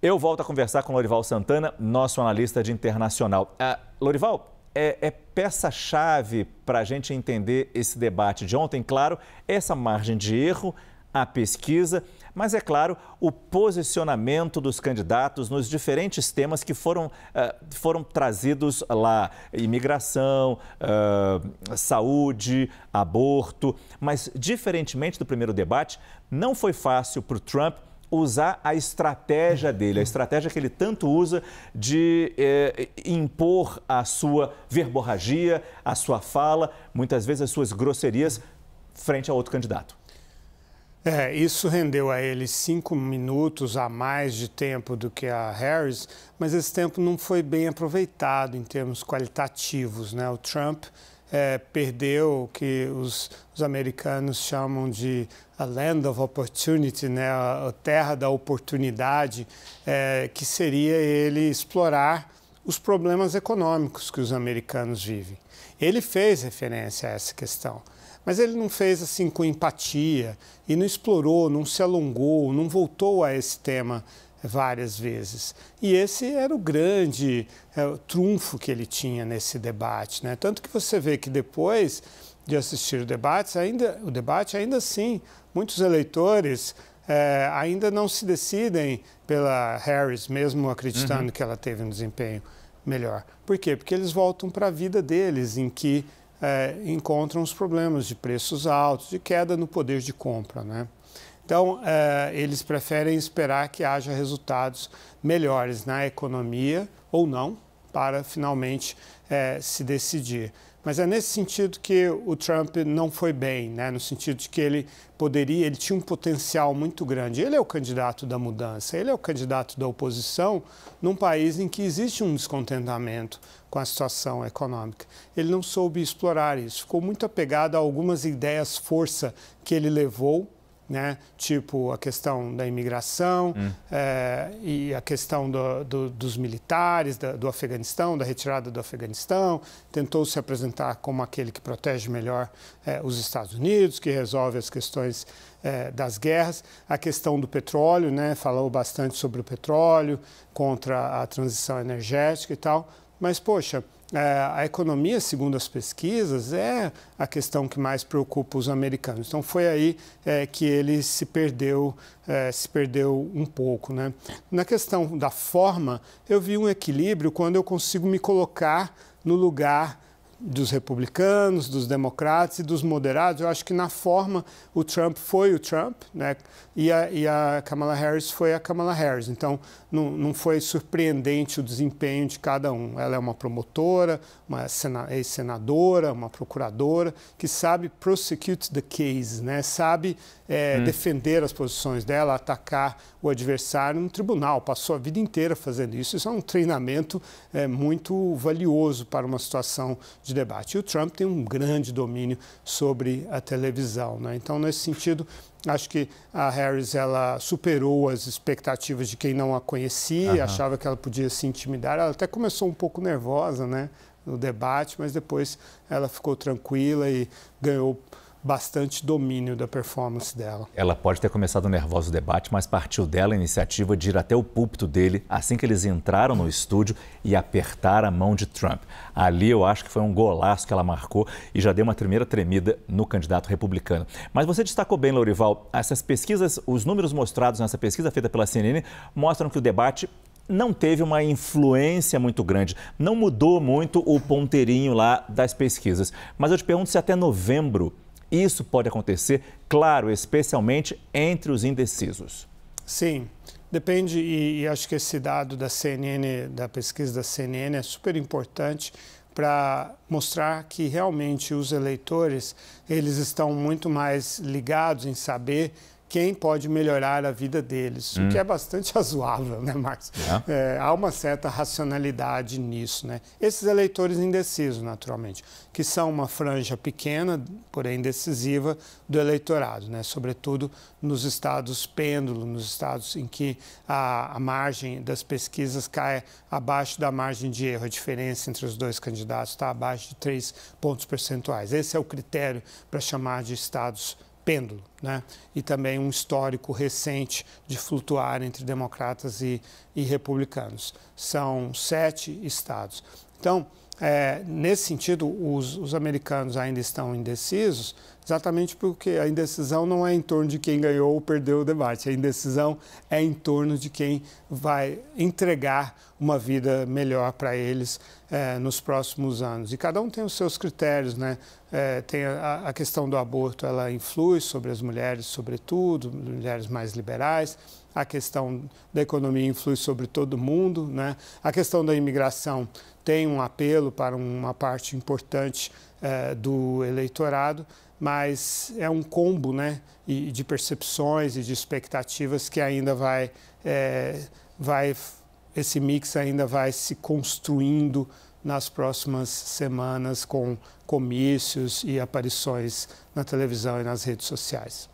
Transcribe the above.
Eu volto a conversar com Lorival Santana, nosso analista de internacional. Ah, Lorival, é, é peça-chave para a gente entender esse debate de ontem, claro, essa margem de erro, a pesquisa, mas é claro, o posicionamento dos candidatos nos diferentes temas que foram, ah, foram trazidos lá: imigração, ah, saúde, aborto. Mas, diferentemente do primeiro debate, não foi fácil para o Trump usar a estratégia dele, a estratégia que ele tanto usa de é, impor a sua verborragia, a sua fala, muitas vezes as suas grosserias frente a outro candidato. É, isso rendeu a ele cinco minutos a mais de tempo do que a Harris, mas esse tempo não foi bem aproveitado em termos qualitativos. Né? O Trump é, perdeu o que os, os, americanos chamam de a land of opportunity, né, a, a terra da oportunidade, é, que seria ele explorar os problemas econômicos que os americanos vivem. Ele fez referência a essa questão, mas ele não fez assim com empatia e não explorou, não se alongou, não voltou a esse tema várias vezes. E esse era o grande é, o trunfo que ele tinha nesse debate. Né? Tanto que você vê que depois de assistir o debate, ainda, o debate, ainda assim, muitos eleitores é, ainda não se decidem pela Harris, mesmo acreditando uhum. que ela teve um desempenho melhor. Por quê? Porque eles voltam para a vida deles, em que é, encontram os problemas de preços altos, de queda no poder de compra. Né? Então, eh, eles preferem esperar que haja resultados melhores na economia ou não, para finalmente eh, se decidir. Mas é nesse sentido que o Trump não foi bem, né? no sentido de que ele poderia, ele tinha um potencial muito grande. Ele é o candidato da mudança, ele é o candidato da oposição num país em que existe um descontentamento com a situação econômica. Ele não soube explorar isso, ficou muito apegado a algumas ideias força que ele levou né? tipo a questão da imigração hum. é, e a questão do, do, dos militares da, do Afeganistão, da retirada do Afeganistão. Tentou se apresentar como aquele que protege melhor é, os Estados Unidos, que resolve as questões é, das guerras. A questão do petróleo, né? falou bastante sobre o petróleo, contra a transição energética e tal. Mas, poxa, é, a economia, segundo as pesquisas, é a questão que mais preocupa os americanos. Então foi aí é, que ele se perdeu, é, se perdeu um pouco, né? Na questão da forma, eu vi um equilíbrio quando eu consigo me colocar no lugar dos republicanos, dos democratas e dos moderados. Eu acho que na forma o Trump foi o Trump, né? E a, e a Kamala Harris foi a Kamala Harris. Então não, não foi surpreendente o desempenho de cada um. Ela é uma promotora, uma sena, ex-senadora, uma procuradora que sabe prosecute the case, né? Sabe é, hum. defender as posições dela, atacar o adversário no tribunal. Passou a vida inteira fazendo isso. Isso é um treinamento é, muito valioso para uma situação de debate. E o Trump tem um grande domínio sobre a televisão. Né? Então, nesse sentido, acho que a Harris ela superou as expectativas de quem não a conhecia, uhum. achava que ela podia se intimidar. Ela até começou um pouco nervosa né, no debate, mas depois ela ficou tranquila e ganhou bastante domínio da performance dela. Ela pode ter começado um nervoso debate, mas partiu dela a iniciativa de ir até o púlpito dele assim que eles entraram no estúdio e apertar a mão de Trump. Ali eu acho que foi um golaço que ela marcou e já deu uma primeira tremida no candidato republicano. Mas você destacou bem, Lourival, essas pesquisas, os números mostrados nessa pesquisa feita pela CNN mostram que o debate não teve uma influência muito grande, não mudou muito o ponteirinho lá das pesquisas. Mas eu te pergunto se até novembro isso pode acontecer, claro, especialmente entre os indecisos. Sim, depende, e, e acho que esse dado da CNN, da pesquisa da CNN, é super importante para mostrar que realmente os eleitores eles estão muito mais ligados em saber quem pode melhorar a vida deles, hum. o que hum. é bastante razoável, né, Marcos? É. É, há uma certa racionalidade nisso, né? Esses eleitores indecisos, naturalmente, que são uma franja pequena, porém decisiva, do eleitorado, né? Sobretudo nos estados pêndulo, nos estados em que a, a margem das pesquisas cai abaixo da margem de erro, a diferença entre os dois candidatos está abaixo de 3 pontos percentuais. Esse é o critério para chamar de estados pêndulo pêndulo, né? e também um histórico recente de flutuar entre democratas e, e republicanos. São sete estados. Então, é, nesse sentido, os, os, americanos ainda estão indecisos, exatamente porque a indecisão não é em torno de quem ganhou ou perdeu o debate, a indecisão é em torno de quem vai entregar uma vida melhor para eles é, nos próximos anos. E cada um tem os seus critérios, né? É, tem a, a questão do aborto, ela influi sobre as mulheres, sobretudo, mulheres mais liberais a questão da economia influi sobre todo mundo, né? a questão da imigração tem um apelo para uma parte importante eh, do eleitorado, mas é um combo né? e, de percepções e de expectativas que ainda vai, eh, vai esse mix ainda vai se construindo nas próximas semanas com comícios e aparições na televisão e nas redes sociais.